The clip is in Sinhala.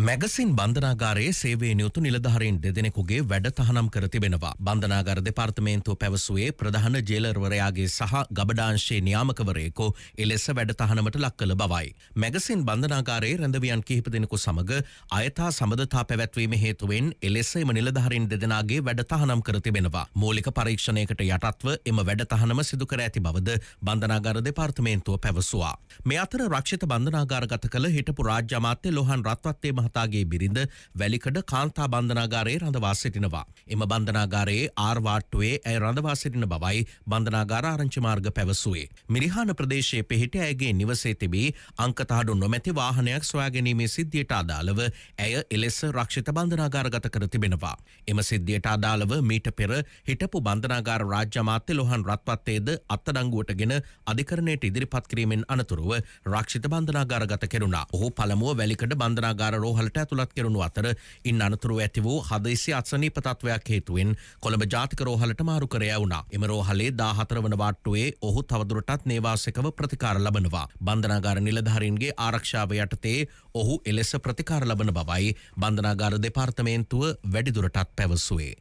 මැගසින් බන්ධනාගාරයේ සේවේ නියුතු නිලධහරින් දෙදෙනෙකුගේ වැඩ තහනම් කර තිබෙනවා. බන්ධනාගර දෙපාර්තමේන්තුව පැවසුවේ ප්‍රධාන ජේලර්වරයාගේ සහ ගබඩාංශයේ න්‍යාමකවරයෙකු එලෙස වැඩ තහනමට ලක් කළ බවයි. මැගසින් බන්ධනාගාරයේ රැඳවියන් කිහිප දෙෙනෙකු සමඟ අයතා සමඳතා පැවැත්වීම හේතුවෙන් එලෙසෙම නිලධහරින් දෙදෙනගේ වැඩ තහනම් කර තිබෙනවා. මූලික පරීක්ෂණයකට යටත්ව එම වැඩ තහනම සිදුකර ඇති බවද බන්ධනාගර දෙපාර්තමේන්තුව පැවසවා. මෙ අතර රක්ෂිත බන්ධනාගාරගත කළ හිටපු රාජ්‍යමාත්‍ය ලොහන් රත්වත්තේ මහතාගේ බිරිඳ වැලිකඩ කාන්තා බන්ධනාගාරයේ රඳවා සිටිනවා. එම බන්ධනාගාරයේ ආර්වාට්ටුවේ ඇය රඳවා සිටින බවයි බන්ධනාගාර ආරංචිමාර්ග පැවසුවේ. මිරිහාන ප්‍රදේශයේ පිහිට ඇගේ නිවසේ තිබී අංකතාඩු නොමැති වාහනයක් සොයාගැනීමේ සිද්ධියට අදාළව ඇය එලෙස රක්ෂිත බන්ධනාගාරගත කර තිබෙනවා. එම සිද්ධියට අදාළව මීට පෙර හිටපු බන්ධනාගාර රාජ්‍යමාත්‍ය ලොහන් රත්වත්තේද අත්තඩංගුවටගෙන අධිකරණයට ඉදිරිපත් කිරීමෙන් අනතුරුව රක්ෂිත බන්ධනාගාරගත කෙරුණා. ඔහු පළමුුව වැලිකඩ බන්ධනාගාර රෝ රෝහලට ඇතුළත් කෙරුණු අතර ඉන් අනතුරුව ඇති වූ හදසි අත්සනීප තත්වයක් හේතුවෙන් කොළඹ ජාතික රෝහලට මාරු කරය වුණා. එම රෝහලේ දාහතර වන වාට්ටුවේ ඔහු තවදුරටත් නේවාසකව ප්‍රතිකාර ලබනවා. බන්ධනාගාර නිලධාරීන්ගේ ආරක්ෂාව යටතේ ඔහු එලෙස ප්‍රතිකාර ලබන බවයි බන්ධනාගාර දෙපාර්තමේන්තුව වැඩිදුරටත් පැවසුවේ.